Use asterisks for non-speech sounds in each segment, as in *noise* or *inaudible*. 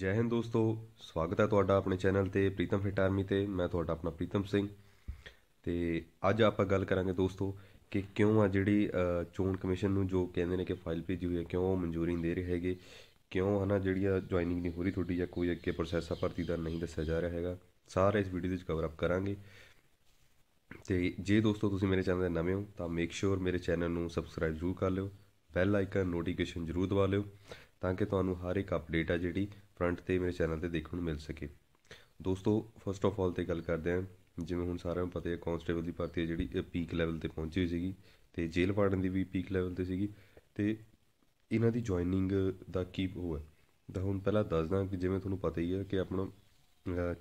ਜੈ ਹਿੰਦ ਦੋਸਤੋ ਸਵਾਗਤ ਹੈ ਤੁਹਾਡਾ ਆਪਣੇ ਚੈਨਲ ਤੇ ਪ੍ਰੀਤਮ ਫਿਟ ਆਰਮੀ ਤੇ ਮੈਂ ਤੁਹਾਡਾ ਆਪਣਾ ਪ੍ਰੀਤਮ ਸਿੰਘ ਤੇ ਅੱਜ ਆਪਾਂ ਗੱਲ ਕਰਾਂਗੇ ਦੋਸਤੋ ਕਿ ਕਿਉਂ ਆ ਜਿਹੜੀ ਚੋਣ ਕਮਿਸ਼ਨ ਨੂੰ ਜੋ ਕਹਿੰਦੇ ਨੇ ਕਿ ਫਾਈਲ ਭੇਜੀ ਹੋਈ ਹੈ ਕਿਉਂ ਉਹ ਮਨਜ਼ੂਰੀ ਨਹੀਂ ਦੇ ਰਹੇ ਹੈਗੇ ਕਿਉਂ ਹਨਾ ਜਿਹੜੀ ਜੁਆਇਨਿੰਗ ਨਹੀਂ ਹੋ ਰਹੀ ਤੁਹਾਡੀ ਜਾਂ ਕੋਈ ਅੱਗੇ ਪ੍ਰੋਸੈਸ ਆ ਭਰਤੀ ਦਾ ਨਹੀਂ ਦੱਸਿਆ ਜਾ ਰਿਹਾ ਹੈਗਾ ਸਾਰੇ ਇਸ ਵੀਡੀਓ ਦੇ ਵਿੱਚ ਕਵਰ ਅਪ ਕਰਾਂਗੇ ਤੇ ਜੇ ਦੋਸਤੋ ਤੁਸੀਂ ਮੇਰੇ ਚੈਨਲ ਦੇ ਨਵੇਂ ਹੋ ਤਾਂ ਮੇਕ ਸ਼ੋਰ ਮੇਰੇ ਚੈਨਲ ਨੂੰ ਸਬਸਕ੍ਰਾਈਬ ਜ਼ਰੂਰ ਕਰ ਲਿਓ ਬੈਲ ਆਈਕਨ ਨੋਟੀਫਿਕੇਸ਼ਨ ਜ਼ਰੂਰ ਦਬਾ ਲਿਓ ਤਾਂ ਕਿ ਤੁਹਾਨੂੰ ਹਰ ਇੱਕ ਅਪਡੇਟ ਆ ਜਿਹੜੀ ਫਰੰਟ ਤੇ ਮੇਰੇ ਚੈਨਲ ਤੇ ਦੇਖਣ ਨੂੰ ਮਿਲ ਸਕੇ ਦੋਸਤੋ ਫਸਟ ਆਫ ਆਲ ਤੇ ਗੱਲ ਕਰਦੇ ਆ ਜਿਵੇਂ ਹੁਣ ਸਾਰਿਆਂ ਨੂੰ ਪਤਾ ਹੈ ਕਾਂਸਟੇਬਲ ਦੀ ਭਰਤੀ ਹੈ ਜਿਹੜੀ ਪੀਕ ਲੈਵਲ ਤੇ ਪਹੁੰਚੀ ਹੋਈ ਸੀਗੀ ਤੇ ਜੇਲ੍ਹ ਵਾਰਡਨ ਦੀ ਵੀ ਪੀਕ ਲੈਵਲ ਤੇ ਸੀਗੀ ਤੇ ਇਹਨਾਂ ਦੀ ਜੁਆਇਨਿੰਗ ਦਾ ਕੀ ਹੋਇਆ ਹੈ ਤਾਂ ਹੁਣ ਪਹਿਲਾਂ ਦੱਸਦਾ ਕਿ ਜਿਵੇਂ ਤੁਹਾਨੂੰ ਪਤਾ ਹੀ ਹੈ ਕਿ ਆਪਣਾ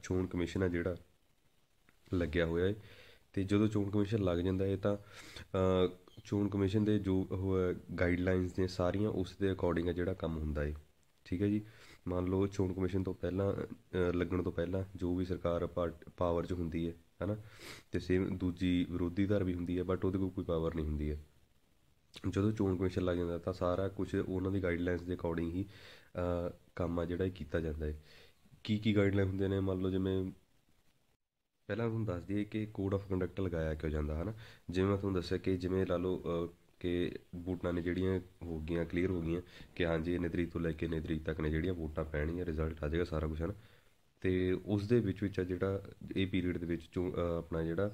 ਚੋਣ ਕਮਿਸ਼ਨ ਆ ਜਿਹੜਾ ਲੱਗਿਆ ਹੋਇਆ ਹੈ ਤੇ ਜਦੋਂ ਚੋਣ ਕਮਿਸ਼ਨ ਲੱਗ ਜਾਂਦਾ ਇਹ ਤਾਂ ਚੋਣ ਕਮਿਸ਼ਨ ਦੇ ਜੋ ਉਹ ਗਾਈਡਲਾਈਨਸ ਨੇ ਸਾਰੀਆਂ ਉਸ ਦੇ ਅਕੋਰਡਿੰਗ ਆ ਜਿਹੜਾ ਕੰਮ ਹੁੰਦਾ ਹੈ ਠੀਕ ਹੈ ਜੀ ਮੰਨ ਲਓ ਚੋਣ ਕਮਿਸ਼ਨ ਤੋਂ ਪਹਿਲਾਂ ਲੱਗਣ ਤੋਂ ਪਹਿਲਾਂ ਜੋ ਵੀ ਸਰਕਾਰ ਪਾਵਰ 'ਚ ਹੁੰਦੀ ਹੈ ਹੈਨਾ ਤੇ ਸੇਮ ਦੂਜੀ ਵਿਰੋਧੀ ਧਿਰ ਵੀ ਹੁੰਦੀ ਹੈ ਬਟ ਉਹਦੇ ਕੋਲ ਕੋਈ ਪਾਵਰ ਨਹੀਂ ਹੁੰਦੀ ਹੈ ਜਦੋਂ ਚੋਣ ਕਮਿਸ਼ਨ ਲੱਗ ਜਾਂਦਾ ਤਾਂ ਸਾਰਾ ਕੁਝ ਉਹਨਾਂ ਦੀ ਗਾਈਡਲਾਈਨਸ ਦੇ ਅਕੋਰਡਿੰਗ ਹੀ ਕੰਮ ਆ ਜਿਹੜਾ ਕੀਤਾ ਜਾਂਦਾ ਹੈ ਕੀ ਕੀ ਗਾਈਡਲਾਈਨ ਹੁੰਦੇ ਨੇ ਮੰਨ ਲਓ ਜਿਵੇਂ ਪਹਿਲਾਂ ਤੁਹਾਨੂੰ ਦੱਸ ਦਈਏ ਕਿ ਕੋਡ ਆਫ ਕੰਡਕਟ ਲਗਾਇਆ ਕਿਉਂ ਜਾਂਦਾ ਹੈ ਨਾ ਜਿਵੇਂ ਮੈਂ ਤੁਹਾਨੂੰ ਦੱਸਿਆ ਕਿ ਜਿਵੇਂ ਲਾ ਲਓ ਕਿ ਬੂਟਾਂ ਨੇ ਜਿਹੜੀਆਂ ਹੋ ਗਈਆਂ ਕਲੀਅਰ ਹੋ ਗਈਆਂ ਕਿ ਹਾਂਜੀ ਇਹਨੇ ਤਰੀਕ ਤੋਂ ਲੈ ਕੇ ਇਹਨੇ ਤਰੀਕ ਤੱਕ ਨੇ ਜਿਹੜੀਆਂ ਵੋਟਾਂ ਪੈਣੀਆਂ ਰਿਜ਼ਲਟ ਆ ਜਾਏਗਾ ਸਾਰਾ ਕੁਝ ਹਨ ਤੇ ਉਸ ਦੇ ਵਿੱਚ ਵਿੱਚ ਆ ਜਿਹੜਾ ਇਹ ਪੀਰੀਅਡ ਦੇ ਵਿੱਚ ਆਪਣਾ ਜਿਹੜਾ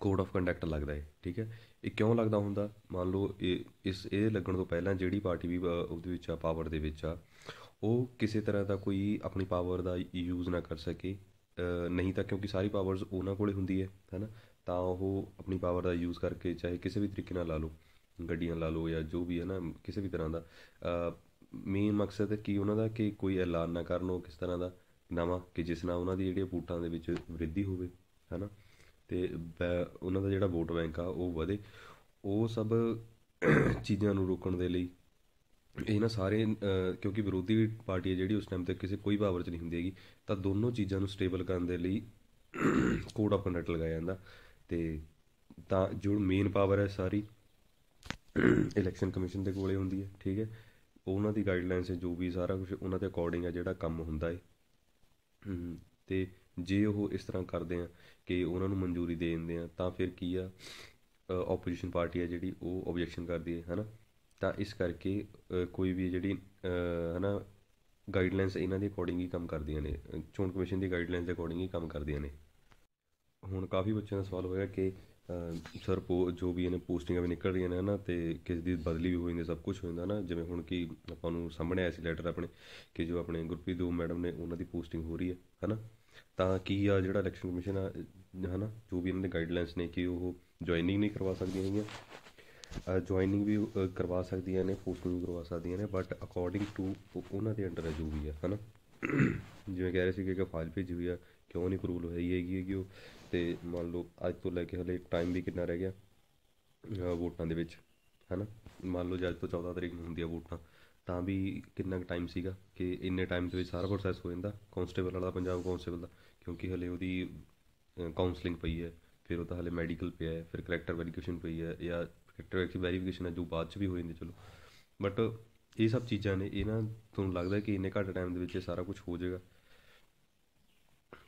ਕੋਡ ਆਫ ਕੰਡਕਟ ਲੱਗਦਾ ਹੈ ਠੀਕ ਹੈ ਇਹ ਕਿਉਂ ਲੱਗਦਾ ਹੁੰਦਾ ਮੰਨ ਲਓ ਇਹ ਇਸ ਇਹ ਲੱਗਣ ਤੋਂ ਪਹਿਲਾਂ ਜਿਹੜੀ ਪਾਰਟੀ ਵੀ ਉਹਦੇ ਵਿੱਚ ਆ ਪਾਵਰ ਦੇ ਵਿੱਚ ਆ ਉਹ ਕਿਸੇ ਤਰ੍ਹਾਂ ਦਾ ਕੋਈ ਆਪਣੀ ਪਾਵਰ ਦਾ ਯੂਜ਼ ਨਾ ਕਰ ਸਕੇ ਨਹੀਂ ਤਾਂ ਕਿਉਂਕਿ ਸਾਰੀ ਪਾਵਰਸ ਉਹਨਾਂ ਕੋਲੇ ਹੁੰਦੀ ਹੈ ਹੈਨਾ ਤਾਂ ਉਹ ਆਪਣੀ ਪਾਵਰ ਦਾ ਯੂਜ਼ ਕਰਕੇ ਚਾਹੇ ਕਿਸੇ ਵੀ ਤਰੀਕੇ ਨਾਲ ਲਾ ਲਓ ਗੱਡੀਆਂ ਲਾ ਲਓ ਜਾਂ ਜੋ ਵੀ ਹੈ ਨਾ ਕਿਸੇ ਵੀ ਤਰ੍ਹਾਂ ਦਾ ਮੇਨ ਮਕਸਦ ਕੀ ਉਹਨਾਂ ਦਾ ਕਿ ਕੋਈ ਐਲਾਨ ਨਾ ਕਰਨ ਉਹ ਕਿਸ ਤਰ੍ਹਾਂ ਦਾ ਨਵਾਂ ਕਿ ਜਿਸ ਨਾਲ ਉਹਨਾਂ ਦੀ ਜਿਹੜੀ ਵੋਟਾਂ ਦੇ ਵਿੱਚ ਵਿਰਧੀ ਹੋਵੇ ਹੈਨਾ ਤੇ ਉਹਨਾਂ ਦਾ ਜਿਹੜਾ ਵੋਟ ਬੈਂਕ ਆ ਉਹ ਵਧੇ ਉਹ ਸਭ ਚੀਜ਼ਾਂ ਨੂੰ ਰੋਕਣ ਦੇ ਲਈ ਇਹਨਾਂ ਸਾਰੇ ਕਿਉਂਕਿ ਵਿਰੋਧੀ ਪਾਰਟੀ ਹੈ ਜਿਹੜੀ ਉਸ ਟਾਈਮ ਤੇ ਕਿਸੇ ਕੋਈ ਪਾਵਰ 'ਚ ਨਹੀਂ ਹੁੰਦੀ ਹੈਗੀ ਤਾਂ ਦੋਨੋਂ ਚੀਜ਼ਾਂ ਨੂੰ ਸਟੇਬਲ ਕਰਨ ਦੇ ਲਈ ਕੋਡ ਆਫ ਕੰਡਕਟ ਲਗਾਇਆ ਜਾਂਦਾ ਤੇ ਤਾਂ ਜੋ ਮੇਨ ਪਾਵਰ ਹੈ ਸਾਰੀ ਇਲੈਕਸ਼ਨ *clears throat* ਕਮਿਸ਼ਨ ਦੇ ਕੋਲੇ ਹੁੰਦੀ ਹੈ ਠੀਕ ਹੈ ਉਹਨਾਂ ਦੀ ਗਾਈਡਲਾਈਨਸ ਹੈ ਜੋ ਵੀ ਸਾਰਾ ਕੁਝ ਉਹਨਾਂ ਦੇ ਅਕੋਰਡਿੰਗ ਹੈ ਜਿਹੜਾ ਕੰਮ ਹੁੰਦਾ ਹੈ ਤੇ ਜੇ ਉਹ ਇਸ ਤਰ੍ਹਾਂ ਕਰਦੇ ਆ ਕਿ ਉਹਨਾਂ ਨੂੰ ਮਨਜ਼ੂਰੀ ਦੇ ਦਿੰਦੇ ਆ ਤਾਂ ਫਿਰ ਕੀ ਆ ਆਪੋਜੀਸ਼ਨ ਪਾਰਟੀ ਆ ਜਿਹੜੀ ਉਹ ਆਬਜੈਕਸ਼ਨ ਕਰਦੀ ਹੈ ਹਨਾ ਤਾਂ ਇਸ ਕਰਕੇ ਕੋਈ ਵੀ ਜਿਹੜੀ ਹੈ ਨਾ ਗਾਈਡਲਾਈਨਸ ਇਹਨਾਂ ਦੇ ਅਕੋਰਡਿੰਗ ਹੀ ਕੰਮ ਕਰਦੀਆਂ ਨੇ ਚੋਣ ਕਮਿਸ਼ਨ ਦੀ ਗਾਈਡਲਾਈਨਸ ਦੇ ਅਕੋਰਡਿੰਗ ਹੀ ਕੰਮ ਕਰਦੀਆਂ ਨੇ ਹੁਣ ਕਾਫੀ ਬੱਚਿਆਂ ਦਾ ਸਵਾਲ ਹੋਇਆ ਕਿ ਸਰ ਜੋ ਵੀ ਇਹਨੇ ਪੋਸਟਿੰਗਾਂ ਵੀ ਨਿਕਲ ਰਹੀਆਂ ਨੇ ਹਨਾ ਤੇ ਕਿਸ ਦੀ ਬਦਲੀ ਵੀ ਹੋ ਸਭ ਕੁਝ ਹੋ ਜਾਂਦਾ ਨਾ ਜਿਵੇਂ ਹੁਣ ਕੀ ਆਪਾਂ ਨੂੰ ਸਾਹਮਣੇ ਆਇਆ ਸੀ ਲੈਟਰ ਆਪਣੇ ਕਿ ਜੋ ਆਪਣੇ ਗੁਰਪ੍ਰੀਤ ਦੋ ਮੈਡਮ ਨੇ ਉਹਨਾਂ ਦੀ ਪੋਸਟਿੰਗ ਹੋ ਰਹੀ ਹੈ ਹਨਾ ਤਾਂ ਕੀ ਆ ਜਿਹੜਾ ਇਲੈਕਸ਼ਨ ਕਮਿਸ਼ਨ ਆ ਹਨਾ ਜੋ ਵੀ ਇਹਨਾਂ ਦੇ ਗਾਈਡਲਾਈਨਸ ਨੇ ਕਿ ਉਹ ਜੁਆਇਨਿੰਗ ਨਹੀਂ ਕਰਵਾ ਸਕਦੀਆਂ ਹੈਗੀਆਂ ਜੁਆਇਨਿੰਗ ਵੀ ਕਰਵਾ ਸਕਦੀਆਂ ਨੇ ਪੋਸਟਿੰਗ ਵੀ ਕਰਵਾ ਸਕਦੀਆਂ ਨੇ ਬਟ ਅਕੋਰਡਿੰਗ ਟੂ ਉਹਨਾਂ ਦੇ ਅੰਡਰ ਜੋ ਵੀ ਹੈ ਹਨਾ ਜਿਵੇਂ ਕਹਿ ਰਹੇ ਸੀ ਕਿ ਫਾਈਲ ਭੇਜੀ ਹੋਈ ਆ ਕਿਉਂ ਨਹੀਂ ਕਰੂਲ ਹੋਈ ਹੈਗੀ ਹੈਗੀ ਉਹ ਤੇ ਮੰਨ ਲਓ ਅੱਜ ਤੋਂ ਲੈ ਕੇ ਹਲੇ ਟਾਈਮ ਵੀ ਕਿੰਨਾ ਰਹਿ ਗਿਆ ਵੋਟਾਂ ਦੇ ਵਿੱਚ ਹਨਾ ਮੰਨ ਲਓ ਜਦ ਤੋਂ 14 ਤਰੀਕ ਨੂੰ ਹੁੰਦੀ ਆ ਵੋਟਾਂ ਤਾਂ ਵੀ ਕਿੰਨਾ ਕੁ ਟਾਈਮ ਸੀਗਾ ਕਿ ਇੰਨੇ ਟਾਈਮ ਦੇ ਵਿੱਚ ਸਾਰਾ ਪ੍ਰੋਸੈਸ ਹੋ ਜਾਂਦਾ ਕਾਂਸਟੇਬਲ ਵਾਲਾ ਪੰਜਾਬ ਕਾਂਸਟੇਬਲ ਦਾ ਕਿਉਂਕਿ ਹਲੇ ਉਹਦੀ ਕਾਉਂਸਲਿੰਗ ਪਈ ਹੈ ਫਿਰ ਉਹਦਾ ਹਲੇ ਮੈਡੀਕਲ ਪਿਆ ਹੈ ਫਿਰ ਕਰੈਕਟਰ ਵੈਰੀਫਿਕੇਸ਼ਨ ਪਈ ਹੈ ਜਾਂ ਫੈਕਟਰ ਕਿ ਵੈਰੀਫਿਕੇਸ਼ਨ ਹੈ ਜੋ ਬਾਅਦ 'ਚ ਵੀ ਹੋ ਜਾਂਦੀ ਚਲੋ ਬਟ ਇਹ ਸਭ ਚੀਜ਼ਾਂ ਨੇ ਇਹ ਨਾ ਤੁਹਾਨੂੰ ਲੱਗਦਾ ਕਿ ਇੰਨੇ ਘੱਟ ਟਾਈਮ ਦੇ ਵਿੱਚ ਇਹ ਸਾਰਾ ਕੁਝ ਹੋ ਜਾਏਗਾ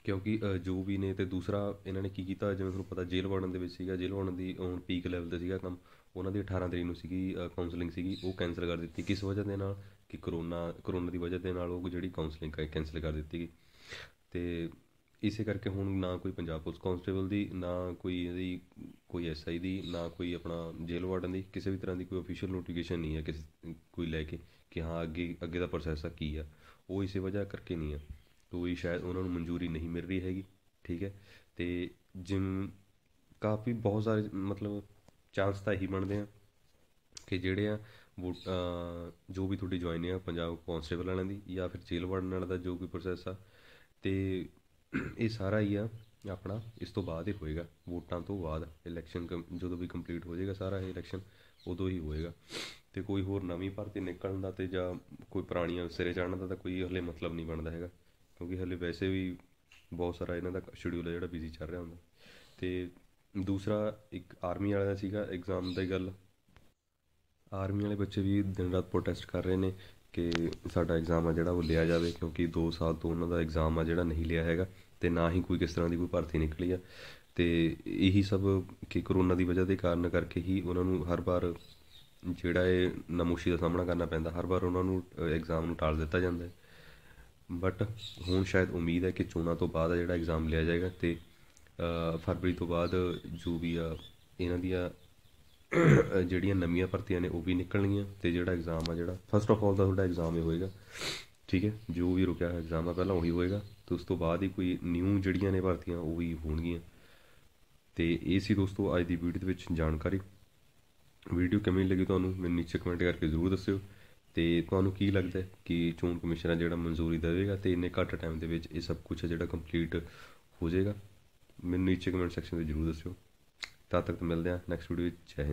ਕਿਉਂਕਿ ਜੋ ਵੀ ਨੇ ਤੇ ਦੂਸਰਾ ਇਹਨਾਂ ਨੇ ਕੀ ਕੀਤਾ ਜਿਵੇਂ ਤੁਹਾਨੂੰ ਪਤਾ ਜੇਲ੍ਹ ਵਾਰਡਨ ਦੇ ਵਿੱਚ ਸੀਗਾ ਜੇਲ੍ਹ ਵਾਰਡਨ ਦੀ ਔਨ ਪੀਕ ਲੈਵਲ ਤੇ ਸੀਗਾ ਕੰਮ ਉਹਨਾਂ ਦੀ 18 ਤਰੀਕ ਨੂੰ ਸੀਗੀ ਕਾਉਂਸਲਿੰਗ ਸੀਗੀ ਉਹ ਕੈਨਸਲ ਕਰ ਦਿੱਤੀ ਕਿਸ ਵਜ੍ਹਾ ਦੇ ਨਾਲ ਕਿ ਕਰੋਨਾ ਕਰੋਨਾ ਦੀ ਵਜ੍ਹਾ ਦੇ ਨਾਲ ਉਹ ਜਿਹੜੀ ਕਾਉਂਸਲਿੰਗ ਕੈਨਸਲ ਕਰ ਦਿੱਤੀ ਗਈ ਤੇ ਇਸੇ ਕਰਕੇ ਹੁਣ ਨਾ ਕੋਈ ਪੰਜਾਬ ਪੁਲਿਸ ਕਾਂਸਟੇਬਲ ਦੀ ਨਾ ਕੋਈ ਇਹਦੀ ਕੋਈ ਐਸਆਈ ਦੀ ਨਾ ਕੋਈ ਆਪਣਾ ਜੇਲ੍ਹ ਵਾਰਡਨ ਦੀ ਕਿਸੇ ਵੀ ਤਰ੍ਹਾਂ ਦੀ ਕੋਈ ਅਫੀਸ਼ੀਅਲ ਨੋਟੀਫਿਕੇਸ਼ਨ ਨਹੀਂ ਹੈ ਕਿਸੇ ਕੋਈ ਲੈ ਕੇ ਕਿ ਹਾਂ ਅੱਗੇ ਅੱਗੇ ਦਾ ਪ੍ਰੋਸੈਸ ਆ ਕੀ ਆ ਉਹ ਇਸੇ ਵਜ੍ਹਾ ਕਰਕੇ ਨਹੀਂ ਆ ਕੋਈ ਸ਼ਾਇਦ ਉਹਨਾਂ ਨੂੰ ਮਨਜ਼ੂਰੀ ਨਹੀਂ ਮਿਲ ਰਹੀ ਹੈਗੀ ਠੀਕ ਹੈ ਤੇ ਜਿਮ ਕਾਫੀ ਬਹੁਤ ਸਾਰੇ ਮਤਲਬ ਚਾਂਸ ਤਾਂ ਇਹੀ ਬਣਦੇ ਆ ਕਿ ਜਿਹੜੇ ਆ ਜੋ ਵੀ ਤੁਹਾਡੀ ਜੁਆਇਨ ਆ ਪੰਜਾਬ ਕਾਂਸਟੇਬਲ ਵਾਲਿਆਂ ਦੀ ਜਾਂ ਫਿਰ ਜੇਲ੍ਹ ਵਾਰਡਨ ਵਾਲਿਆਂ ਦਾ ਜੋ ਕੋਈ ਪ੍ਰੋਸੈਸ ਆ ਤੇ ਇਹ ਸਾਰਾ ਹੀ ਆ ਆਪਣਾ ਇਸ ਤੋਂ ਬਾਅਦ ਹੀ ਹੋਏਗਾ ਵੋਟਾਂ ਤੋਂ ਬਾਅਦ ਇਲੈਕਸ਼ਨ ਜਦੋਂ ਵੀ ਕੰਪਲੀਟ ਹੋ ਜਾਏਗਾ ਸਾਰਾ ਇਹ ਇਲੈਕਸ਼ਨ ਉਦੋਂ ਹੀ ਹੋਏਗਾ ਤੇ ਕੋਈ ਹੋਰ ਨਵੀਂ ਭਰਤੀ ਨਿਕਲਣ ਦਾ ਤੇ ਜਾਂ ਕੋਈ ਪੁਰਾਣੀਆਂ ਸਿਰੇ ਚੜਨ ਦਾ ਤਾਂ ਕੋਈ ਹਲੇ ਮਤਲਬ ਨਹੀਂ ਬਣਦਾ ਹੈਗਾ ਕਿਉਂਕਿ ਹਲੇ ਵੈਸੇ ਵੀ ਬਹੁਤ ਸਾਰਾ ਇਹਨਾਂ ਦਾ ਸ਼ਡਿਊਲ ਹੈ ਜਿਹੜਾ ਬਿਜ਼ੀ ਚੱਲ ਰਿਹਾ ਹੁੰਦਾ ਤੇ ਦੂਸਰਾ ਇੱਕ ਆਰਮੀ ਵਾਲੇ ਦਾ ਸੀਗਾ ਐਗਜ਼ਾਮ ਦੀ ਗੱਲ ਆਰਮੀ ਵਾਲੇ ਬੱਚੇ ਵੀ ਦਿਨ ਰਾਤ ਪ੍ਰੋਟੈਸਟ ਕਰ ਰਹੇ ਨੇ ਕਿ ਸਾਡਾ ਐਗਜ਼ਾਮ ਆ ਜਿਹੜਾ ਉਹ ਲਿਆ ਜਾਵੇ ਕਿਉਂਕਿ 2 ਸਾਲ ਤੋਂ ਉਹਨਾਂ ਦਾ ਐਗਜ਼ਾਮ ਆ ਜਿਹੜਾ ਨਹੀਂ ਲਿਆ ਹੈਗਾ ਤੇ ਨਾ ਹੀ ਕੋਈ ਕਿਸ ਤਰ੍ਹਾਂ ਦੀ ਕੋਈ ਭਰਤੀ ਨਿਕਲੀ ਆ ਤੇ ਇਹੀ ਸਭ ਕਿ ਕਰੋਨਾ ਦੀ ਵਜ੍ਹਾ ਦੇ ਕਾਰਨ ਕਰਕੇ ਹੀ ਉਹਨਾਂ ਨੂੰ ਹਰ ਵਾਰ ਜਿਹੜਾ ਇਹ ਨਮੋਸ਼ੀ ਦਾ ਸਾਹਮਣਾ ਕਰਨਾ ਪੈਂਦਾ ਹਰ ਵਾਰ ਉਹਨਾਂ ਨੂੰ ਐਗਜ਼ਾਮ ਨੂੰ ਟਾਲ ਦਿੱਤਾ ਜਾਂਦਾ ਬਟ ਹੁਣ ਸ਼ਾਇਦ ਉਮੀਦ ਹੈ ਕਿ ਚੋਣਾਂ ਤੋਂ ਬਾਅਦ ਜਿਹੜਾ ਐਗਜ਼ਾਮ ਲਿਆ ਜਾਏਗਾ ਤੇ ਫਰਵਰੀ ਤੋਂ ਬਾਅਦ ਜੋ ਵੀ ਆ ਇਹਨਾਂ ਦੀਆਂ ਜਿਹੜੀਆਂ ਨਵੀਆਂ ਭਰਤੀਆਂ ਨੇ ਉਹ ਵੀ ਨਿਕਲਣਗੀਆਂ ਤੇ ਜਿਹੜਾ ਐਗਜ਼ਾਮ ਆ ਜਿਹੜਾ ਫਸਟ ਆਫ ਆਲ ਦਾ ਤੁਹਾਡਾ ਐਗਜ਼ਾਮ ਹੀ ਹੋਏਗਾ ਠੀਕ ਹੈ ਜੋ ਵੀ ਰੁਕਿਆ ਹੋਇਆ ਐਗਜ਼ਾਮ ਆ ਪਹਿਲਾਂ ਉਹੀ ਹੋਏਗਾ ਤੇ ਉਸ ਤੋਂ ਬਾਅਦ ਹੀ ਕੋਈ ਨਿਊ ਜਿਹੜੀਆਂ ਨੇ ਭਰਤੀਆਂ ਉਹ ਵੀ ਹੋਣਗੀਆਂ ਤੇ ਇਹ ਸੀ ਦੋਸਤੋ ਅੱਜ ਦੀ ਵੀਡੀਓ ਦੇ ਵਿੱਚ ਜਾਣਕਾਰੀ ਵੀਡੀਓ ਕਿਵੇਂ ਲੱਗੀ ਤੁਹਾਨੂੰ ਮੈਨੂੰ ਨੀਚੇ ਕਮੈਂਟ ਕਰਕੇ ਜ਼ਰੂਰ ਦੱਸਿਓ ਤੇ ਤੁਹਾਨੂੰ ਕੀ ਲੱਗਦਾ ਹੈ ਕਿ ਚੋਣ ਕਮਿਸ਼ਨ ਆ ਜਿਹੜਾ ਮਨਜ਼ੂਰੀ ਦੇਵੇਗਾ ਤੇ ਇੰਨੇ ਘੱਟ ਟਾਈਮ ਦੇ ਵਿੱਚ ਇਹ ਸਭ ਕੁਝ ਜਿਹੜਾ ਕੰਪਲੀਟ ਹੋ ਜਾਏਗਾ ਮੈਨੂੰ ਨੀਚੇ ਕਮੈਂਟ ਸੈਕਸ਼ਨ ਵਿੱਚ ਜ਼ਰੂਰ ਦੱਸਿਓ ਤਦ ਤੱਕ ਮਿਲਦੇ ਹਾਂ ਨੈਕਸਟ ਵੀਡੀਓ ਵਿੱਚ ਜੈ ਹਿੰਦ